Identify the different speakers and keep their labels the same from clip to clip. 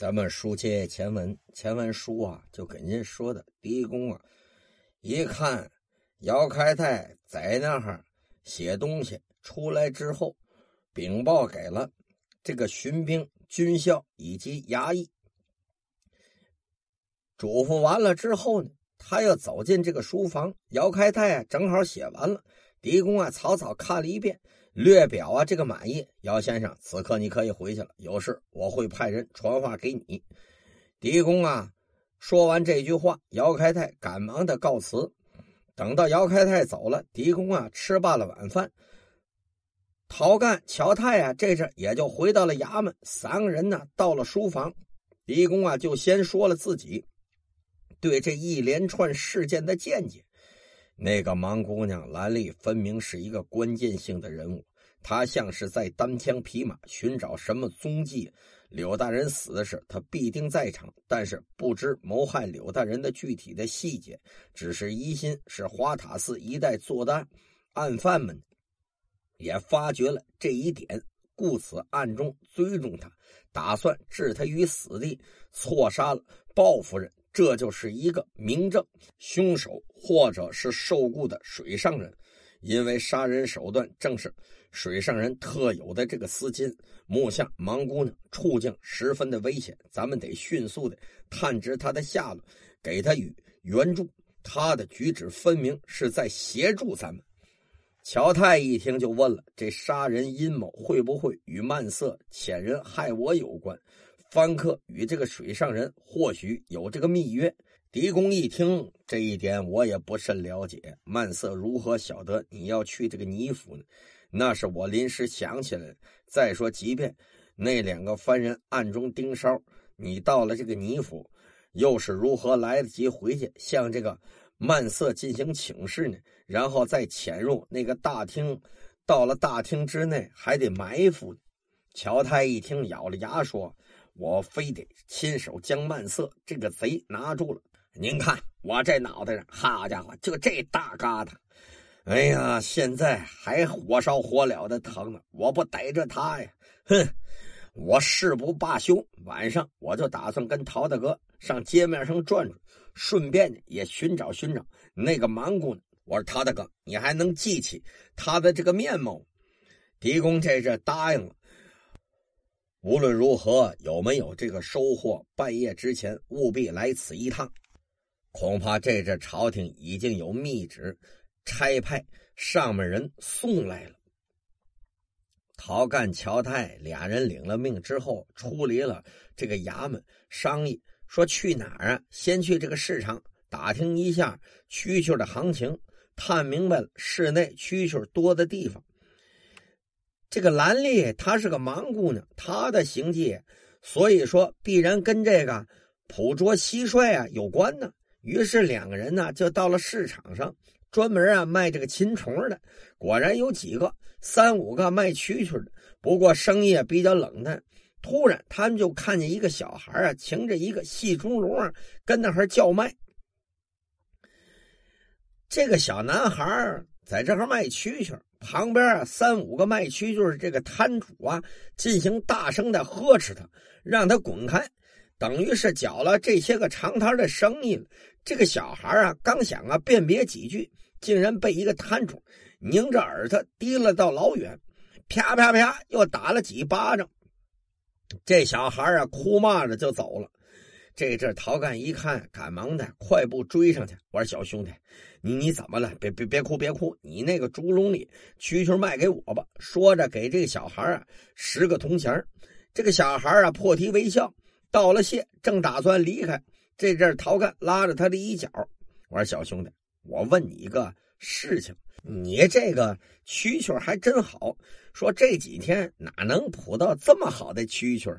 Speaker 1: 咱们书接前文，前文书啊，就给您说的，狄公啊，一看姚开泰在那儿写东西，出来之后，禀报给了这个巡兵、军校以及衙役，嘱咐完了之后呢，他又走进这个书房，姚开泰啊，正好写完了，狄公啊，草草看了一遍。略表啊，这个满意，姚先生，此刻你可以回去了。有事我会派人传话给你。狄公啊，说完这句话，姚开泰赶忙的告辞。等到姚开泰走了，狄公啊吃罢了晚饭，陶干、乔泰啊，这阵也就回到了衙门。三个人呢，到了书房，狄公啊，就先说了自己对这一连串事件的见解。那个盲姑娘兰丽，分明是一个关键性的人物。他像是在单枪匹马寻找什么踪迹。柳大人死的候，他，必定在场，但是不知谋害柳大人的具体的细节，只是疑心是花塔寺一带作案案犯们也发觉了这一点，故此暗中追踪他，打算置他于死地，错杀了鲍夫人，这就是一个明证。凶手或者是受雇的水上人，因为杀人手段正是。水上人特有的这个丝巾，目下盲姑娘处境十分的危险，咱们得迅速的探知她的下落，给她与援助。她的举止分明是在协助咱们。乔泰一听就问了：这杀人阴谋会不会与曼色遣人害我有关？方克与这个水上人或许有这个密约。狄公一听，这一点我也不甚了解。曼色如何晓得你要去这个倪府呢？那是我临时想起来。再说，即便那两个犯人暗中盯梢，你到了这个倪府，又是如何来得及回去向这个曼色进行请示呢？然后再潜入那个大厅，到了大厅之内，还得埋伏。乔太一听，咬了牙说：“我非得亲手将曼色这个贼拿住了。”您看我这脑袋上，好家伙，就这大疙瘩，哎呀，现在还火烧火燎的疼呢。我不逮着他呀，哼，我誓不罢休。晚上我就打算跟陶大哥上街面上转转，顺便也寻找寻找那个盲姑娘。我说陶大哥，你还能记起他的这个面貌？狄公这这答应了，无论如何，有没有这个收获，半夜之前务必来此一趟。恐怕这阵朝廷已经有密旨，差派上面人送来了。陶干乔泰俩人领了命之后，出离了这个衙门，商议说去哪儿啊？先去这个市场打听一下蛐蛐的行情，探明白了市内蛐蛐多的地方。这个兰丽她是个盲姑娘，她的行迹，所以说必然跟这个捕捉蟋蟀啊有关呢。于是两个人呢就到了市场上，专门啊卖这个禽虫的。果然有几个三五个卖蛐蛐的，不过生意也比较冷淡。突然，他们就看见一个小孩啊，擎着一个细竹笼啊，跟那还叫卖。这个小男孩在这哈卖蛐蛐，旁边啊三五个卖蛐蛐，就是这个摊主啊进行大声的呵斥他，让他滚开，等于是搅了这些个长摊的生意。这个小孩啊，刚想啊辨别几句，竟然被一个摊主拧着耳朵提了到老远，啪啪啪，又打了几巴掌。这小孩啊，哭骂着就走了。这阵陶干一看，赶忙的快步追上去：“我说：“小兄弟，你你怎么了？别别别哭，别哭！你那个竹笼里蛐蛐卖给我吧。”说着，给这个小孩啊十个铜钱。这个小孩啊破涕为笑，道了谢，正打算离开。这阵陶干拉着他的衣角，我说：“小兄弟，我问你一个事情，你这个蛐蛐还真好。说这几天哪能捕到这么好的蛐蛐？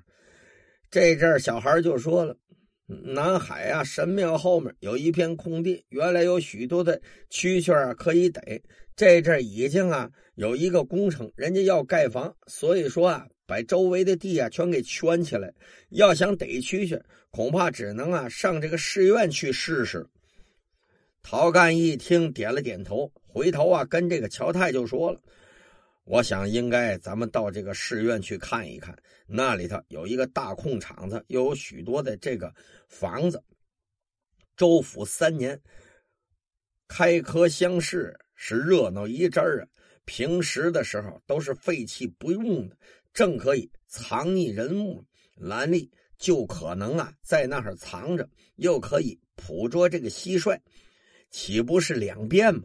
Speaker 1: 这阵小孩就说了：南海啊，神庙后面有一片空地，原来有许多的蛐蛐啊，可以逮。这阵已经啊有一个工程，人家要盖房，所以说啊。”把周围的地啊全给圈起来，要想逮蛐蛐，恐怕只能啊上这个寺院去试试。陶干一听，点了点头，回头啊跟这个乔太就说了：“我想应该咱们到这个寺院去看一看，那里头有一个大空场子，又有许多的这个房子。州府三年开科乡试是热闹一阵儿啊，平时的时候都是废弃不用的。”正可以藏匿人物，兰丽就可能啊在那儿藏着，又可以捕捉这个蟋蟀，岂不是两便吗？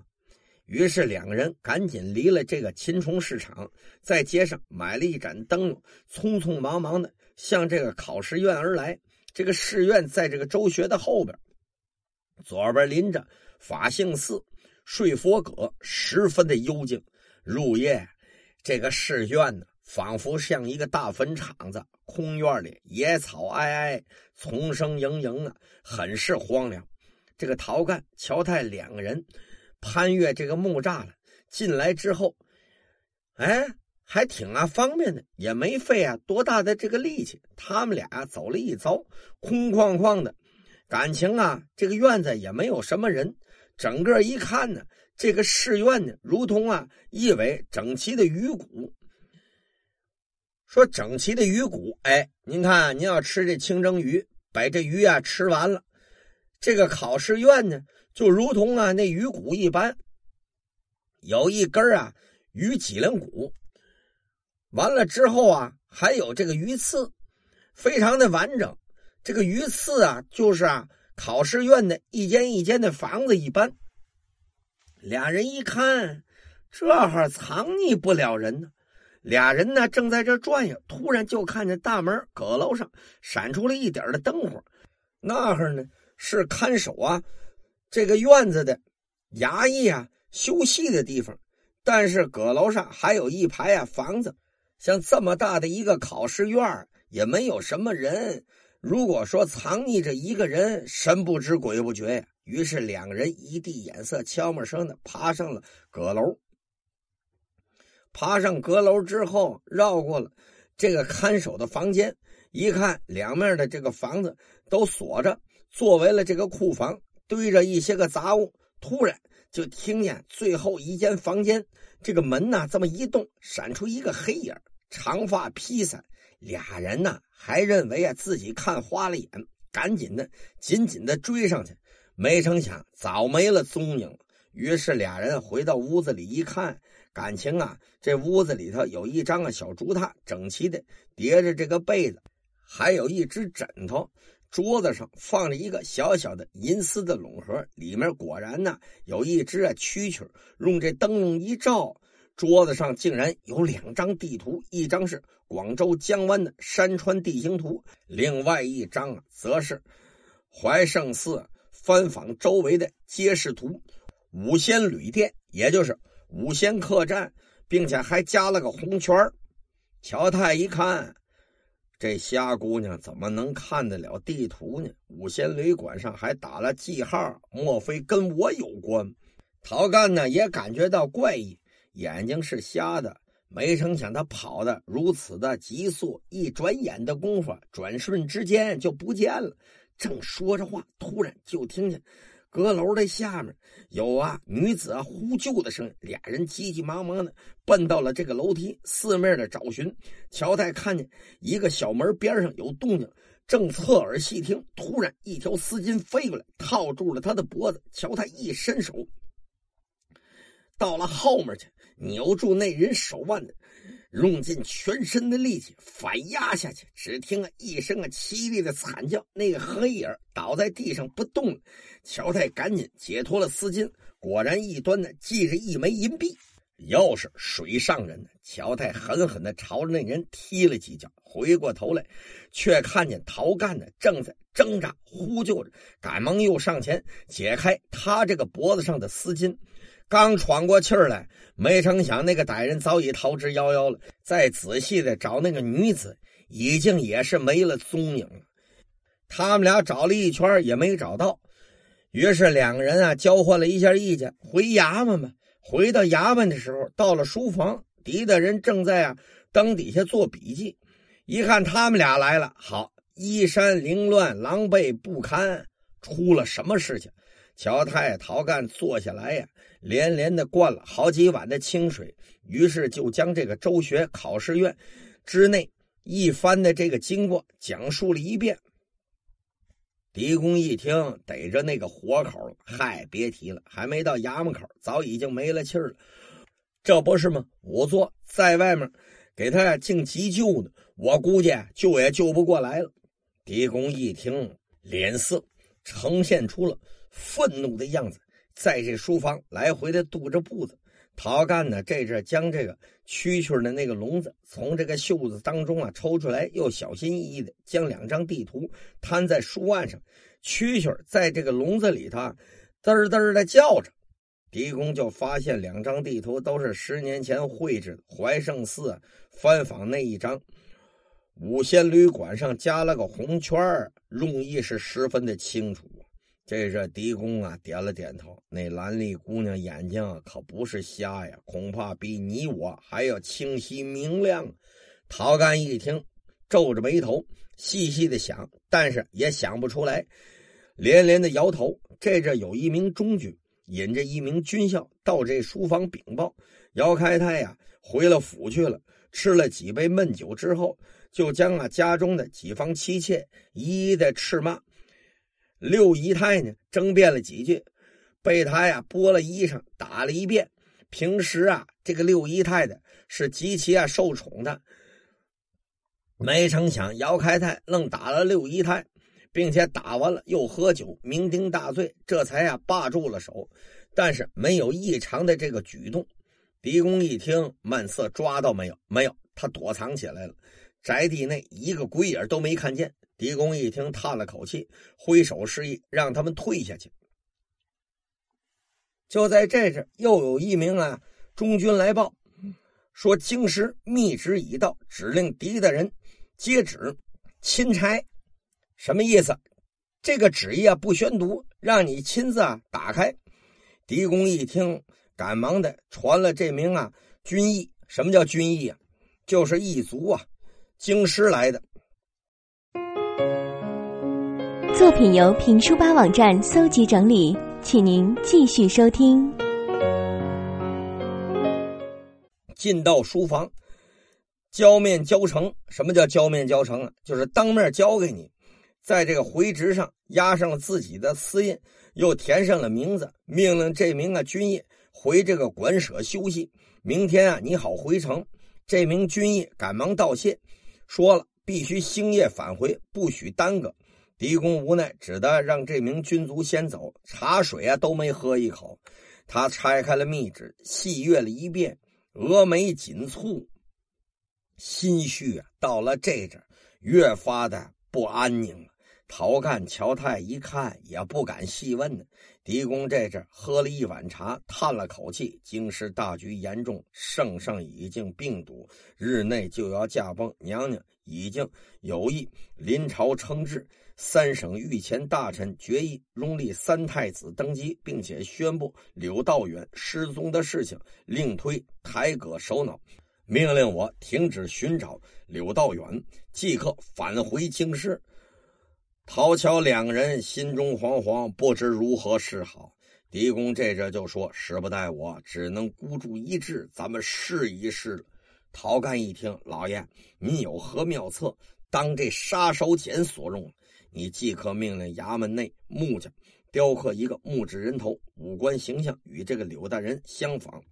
Speaker 1: 于是两人赶紧离了这个禽虫市场，在街上买了一盏灯笼，匆匆忙忙的向这个考试院而来。这个试院在这个周学的后边，左边临着法性寺睡佛阁，十分的幽静。入夜，这个试院呢。仿佛像一个大坟场子，空院里野草哀哀，丛生盈盈啊，很是荒凉。这个陶干、乔泰两个人，攀越这个木栅栏进来之后，哎，还挺啊方便的，也没费啊多大的这个力气。他们俩走了一遭，空旷旷的，感情啊，这个院子也没有什么人，整个一看呢，这个寺院呢，如同啊一尾整齐的鱼骨。说整齐的鱼骨，哎，您看，您要吃这清蒸鱼，把这鱼啊吃完了，这个考试院呢，就如同啊那鱼骨一般，有一根啊鱼脊梁骨，完了之后啊，还有这个鱼刺，非常的完整。这个鱼刺啊，就是啊考试院的一间一间的房子一般。俩人一看，这哈藏匿不了人呢。俩人呢正在这转悠，突然就看见大门阁楼上闪出了一点的灯火。那儿呢是看守啊这个院子的衙役啊休息的地方。但是阁楼上还有一排啊房子，像这么大的一个考试院也没有什么人。如果说藏匿着一个人，神不知鬼不觉。于是两人一递眼色，悄没声的爬上了阁楼。爬上阁楼之后，绕过了这个看守的房间，一看两面的这个房子都锁着，作为了这个库房，堆着一些个杂物。突然就听见最后一间房间这个门呢这么一动，闪出一个黑影，长发披散。俩人呢还认为啊自己看花了眼，赶紧的紧紧的追上去，没成想早没了踪影。于是俩人回到屋子里一看。感情啊，这屋子里头有一张啊小竹榻，整齐的叠着这个被子，还有一只枕头。桌子上放着一个小小的银丝的笼盒，里面果然呢有一只啊蛐蛐。用这灯笼一照，桌子上竟然有两张地图，一张是广州江湾的山川地形图，另外一张啊则是怀圣寺翻坊周围的街市图。五仙旅店，也就是。五仙客栈，并且还加了个红圈儿。乔太一看，这瞎姑娘怎么能看得了地图呢？五仙旅馆上还打了记号，莫非跟我有关？陶干呢也感觉到怪异，眼睛是瞎的，没成想他跑的如此的急速，一转眼的功夫，转瞬之间就不见了。正说着话，突然就听见。阁楼的下面有啊女子啊呼救的声音，俩人急急忙忙的奔到了这个楼梯四面的找寻。乔太看见一个小门边上有动静，正侧耳细听，突然一条丝巾飞过来，套住了他的脖子。乔太一伸手，到了后面去扭住那人手腕。用尽全身的力气反压下去，只听啊一声啊凄厉的惨叫，那个黑影倒在地上不动了。乔泰赶紧解脱了丝巾，果然一端呢系着一枚银币，又是水上人。乔泰狠狠的朝着那人踢了几脚，回过头来，却看见陶干呢正在挣扎呼救着，赶忙又上前解开他这个脖子上的丝巾。刚喘过气儿来，没成想那个歹人早已逃之夭夭了。再仔细的找那个女子，已经也是没了踪影了。他们俩找了一圈也没找到，于是两人啊交换了一下意见，回衙门吧。回到衙门的时候，到了书房，狄大人正在啊灯底下做笔记，一看他们俩来了，好衣衫凌乱，狼狈不堪，出了什么事情？乔太陶干坐下来呀，连连的灌了好几碗的清水，于是就将这个周学考试院之内一番的这个经过讲述了一遍。狄公一听逮着那个活口，嗨，别提了，还没到衙门口，早已经没了气儿了，这不是吗？仵作在外面给他进急救呢，我估计救也救不过来了。狄公一听，脸色呈现出了。愤怒的样子，在这书房来回的踱着步子。陶干呢，这阵将这个蛐蛐的那个笼子从这个袖子当中啊抽出来，又小心翼翼的将两张地图摊在书案上。蛐蛐在这个笼子里头，啊，嘚嘚的叫着。狄公就发现两张地图都是十年前绘制，的，怀圣寺翻访那一张，五仙旅馆上加了个红圈，用意是十分的清楚。这这狄公啊，点了点头。那兰丽姑娘眼睛可不是瞎呀，恐怕比你我还要清晰明亮。陶干一听，皱着眉头，细细的想，但是也想不出来，连连的摇头。这这有一名中军引着一名军校到这书房禀报，姚开泰呀，回了府去了。吃了几杯闷酒之后，就将啊家中的几房妻妾一一的斥骂。六姨太呢，争辩了几句，被他呀剥了衣裳，打了一遍。平时啊，这个六姨太太是极其啊受宠的，没成想姚开泰愣打了六姨太，并且打完了又喝酒，酩酊大醉，这才啊罢住了手。但是没有异常的这个举动。狄公一听，慢色抓到没有？没有，他躲藏起来了。宅地内一个鬼影都没看见。狄公一听，叹了口气，挥手示意让他们退下去。就在这时，又有一名啊中军来报，说京师密旨已到，指令狄大人接旨。钦差什么意思？这个旨意啊不宣读，让你亲自啊打开。狄公一听，赶忙的传了这名啊军役。什么叫军役啊？就是异族啊，京师来的。作品由评书吧网站搜集整理，请您继续收听。进到书房，教面教成，什么叫教面教成啊？就是当面教给你，在这个回执上压上了自己的私印，又填上了名字，命令这名啊军役回这个馆舍休息，明天啊你好回城。这名军役赶忙道谢，说了必须星夜返回，不许耽搁。狄公无奈，只得让这名军卒先走，茶水啊都没喝一口。他拆开了密旨，细阅了一遍，峨眉紧蹙，心绪到了这阵越发的不安宁了。陶干、乔泰一看也不敢细问。狄公这阵喝了一碗茶，叹了口气：，京师大局严重，圣上已经病笃，日内就要驾崩，娘娘已经有意临朝称制。三省御前大臣决议拥立三太子登基，并且宣布柳道远失踪的事情，另推台阁首脑，命令我停止寻找柳道远，即刻返回京师。陶乔两人心中惶惶，不知如何是好。狄公这阵就说：“时不待我，只能孤注一掷，咱们试一试。”陶干一听，老爷，你有何妙策，当这杀手锏所用？你即刻命令衙门内木匠雕刻一个木质人头，五官形象与这个柳大人相仿。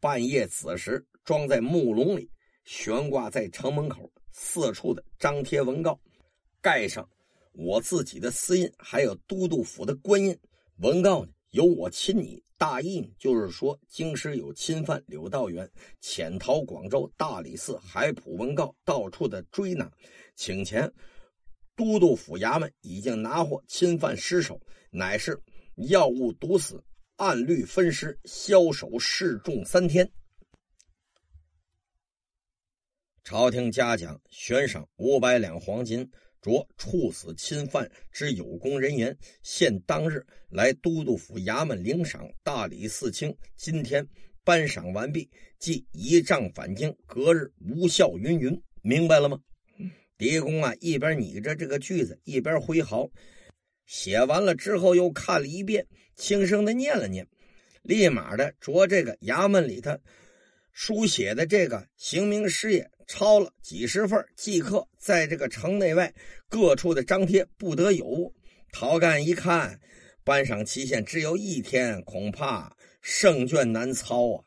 Speaker 1: 半夜子时，装在木笼里，悬挂在城门口，四处的张贴文告，盖上我自己的私印，还有都督府的官印。文告呢，由我亲拟，大意就是说：京师有侵犯柳道元潜逃广州，大理寺海普文告，到处的追拿，请前。都督府衙门已经拿获侵犯尸首，乃是药物毒死，按律分尸，枭首示众三天。朝廷嘉奖，悬赏五百两黄金，着处死侵犯之有功人员，现当日来都督府衙门领赏。大理寺卿今天颁赏完毕，即一仗返京，隔日无效，云云，明白了吗？狄公啊，一边拟着这个句子，一边挥毫写完了之后，又看了一遍，轻声的念了念，立马的着这个衙门里头书写的这个刑名师也抄了几十份，即刻在这个城内外各处的张贴，不得有误。陶干一看，颁赏期限只有一天，恐怕胜卷难操啊。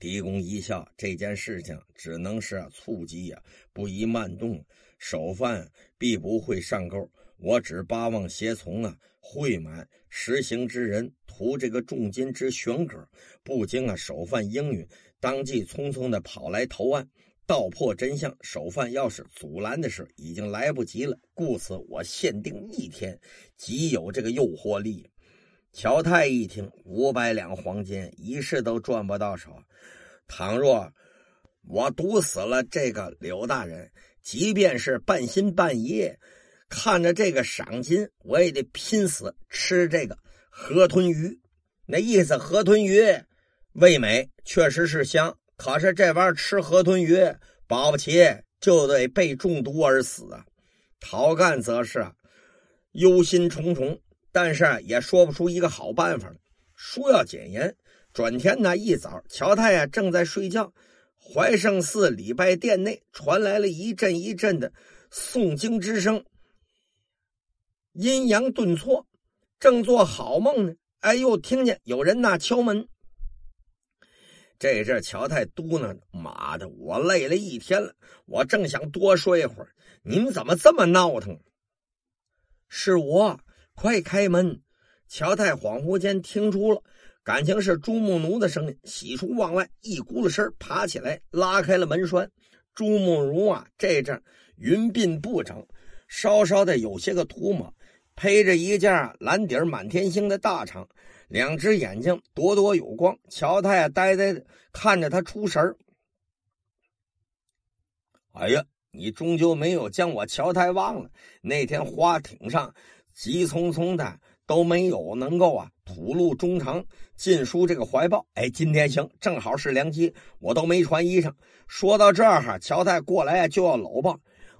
Speaker 1: 狄公一笑，这件事情只能是促击呀，不宜慢动手犯必不会上钩。我只八望协从啊，会满实行之人，图这个重金之悬格，不经啊首犯应允，当即匆匆的跑来投案，道破真相。首犯要是阻拦的事，已经来不及了，故此我限定一天，极有这个诱惑力。乔泰一听，五百两黄金一世都赚不到手。倘若我毒死了这个柳大人，即便是半心半疑，看着这个赏金，我也得拼死吃这个河豚鱼。那意思，河豚鱼味美，确实是香。可是这玩意儿吃河豚鱼，保不齐就得被中毒而死啊。陶干则是忧心忡忡。但是也说不出一个好办法来。书要简言。转天呢，一早，乔太呀正在睡觉，怀圣寺礼拜殿内传来了一阵一阵的诵经之声，阴阳顿挫。正做好梦呢，哎呦，听见有人呐敲门。这阵乔太嘟囔：“妈的，我累了一天了，我正想多睡一会儿，你们怎么这么闹腾？”是我。快开门！乔太恍惚间听出了，感情是朱木奴的声音，喜出望外，一咕噜身爬起来，拉开了门栓。朱木奴啊，这阵云鬓不整，稍稍的有些个涂抹，披着一件蓝底满天星的大氅，两只眼睛朵朵有光。乔太呆呆的看着他出神哎呀，你终究没有将我乔太忘了。那天花艇上。急匆匆的都没有能够啊吐露衷肠，进书这个怀抱。哎，今天行，正好是良机，我都没穿衣裳。说到这儿哈，乔太过来就要搂抱，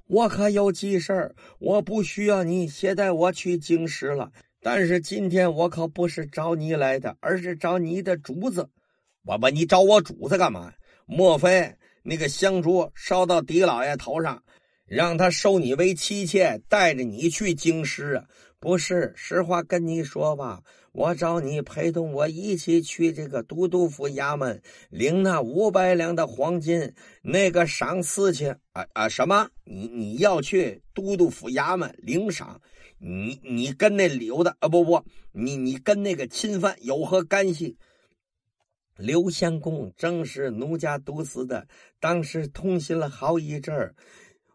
Speaker 1: 我可有急事儿，我不需要你，携带我去京师了。但是今天我可不是找你来的，而是找你的主子。我问你找我主子干嘛？莫非那个香烛烧到狄老爷头上，让他收你为妻妾，带着你去京师啊？不是，实话跟你说吧，我找你陪同我一起去这个都督府衙门领那五百两的黄金那个赏赐去。啊啊，什么？你你要去都督府衙门领赏？你你跟那刘的啊，不不，你你跟那个钦犯有何干系？刘相公正是奴家毒死的，当时痛心了好一阵儿。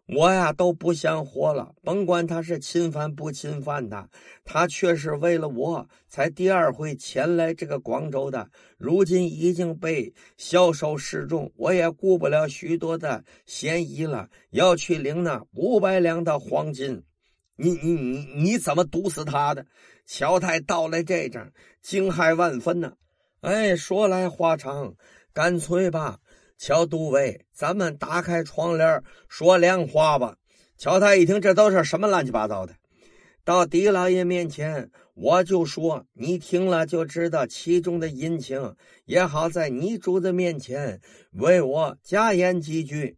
Speaker 1: 我呀都不想活了，甭管他是侵犯不侵犯的，他却是为了我才第二回前来这个广州的，如今已经被销售示众，我也顾不了许多的嫌疑了，要去领那五百两的黄金。你你你你怎么毒死他的？乔太到了这阵，惊骇万分呢。哎，说来话长，干脆吧。乔都尉，咱们打开窗帘说亮话吧。乔太一听，这都是什么乱七八糟的？到狄老爷面前，我就说你听了就知道其中的隐情，也好在你主子面前为我加言几句。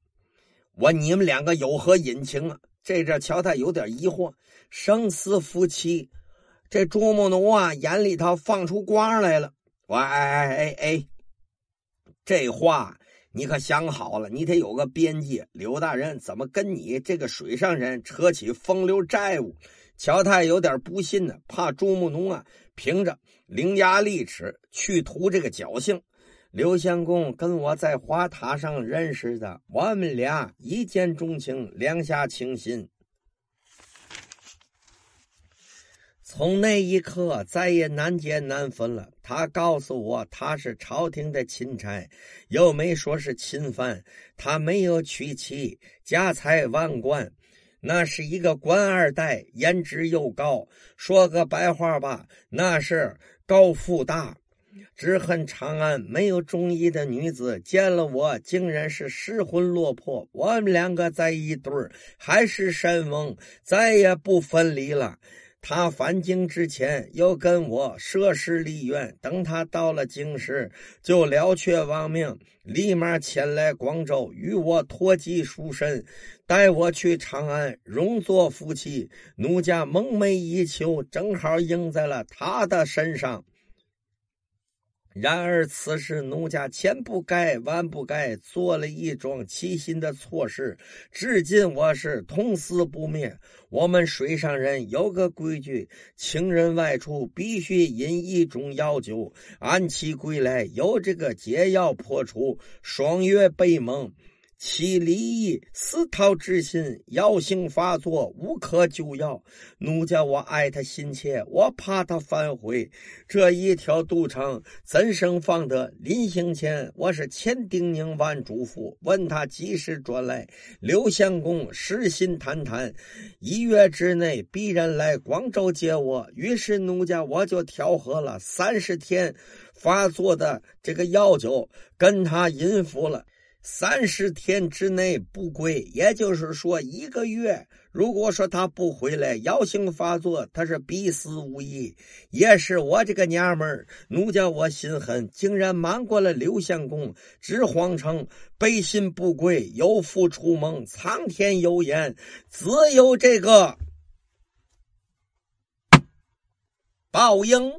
Speaker 1: 我你们两个有何隐情啊？这阵乔太有点疑惑。生死夫妻，这朱木奴啊，眼里头放出光来了。我哎哎哎哎，这话。你可想好了，你得有个边界。刘大人怎么跟你这个水上人扯起风流债务？乔太有点不信呢，怕朱木农啊，凭着伶牙俐齿去图这个侥幸。刘相公跟我在华塔上认识的，我们俩一见钟情，两下倾心。从那一刻，再也难解难分了。他告诉我，他是朝廷的钦差，又没说是钦犯。他没有娶妻，家财万贯，那是一个官二代，颜值又高。说个白话吧，那是高富大。只恨长安没有中医的女子，见了我，竟然是失魂落魄。我们两个在一对儿，还是山翁，再也不分离了。他返京之前，又跟我设誓立愿，等他到了京师，就了却亡命，立马前来广州，与我脱籍赎身，带我去长安，容作夫妻。奴家梦寐以求，正好应在了他的身上。然而，此事奴家千不该、万不该，做了一桩欺心的错事，至今我是痛思不灭。我们水上人有个规矩，情人外出必须饮一种药酒，安期归来有这个解药破除爽约被盟。起离异思逃之心，药性发作，无可救药。奴家我爱他心切，我怕他反悔，这一条赌城怎生放得？临行前我是千叮咛万嘱咐，问他及时转来。刘相公实心谈谈，一月之内必然来广州接我。于是奴家我就调和了三十天发作的这个药酒，跟他饮服了。三十天之内不归，也就是说一个月。如果说他不回来，药性发作，他是必死无疑。也是我这个娘们儿，奴家我心狠，竟然瞒过了刘相公，直谎称背信不归，有负出门，苍天有眼，自有这个报应。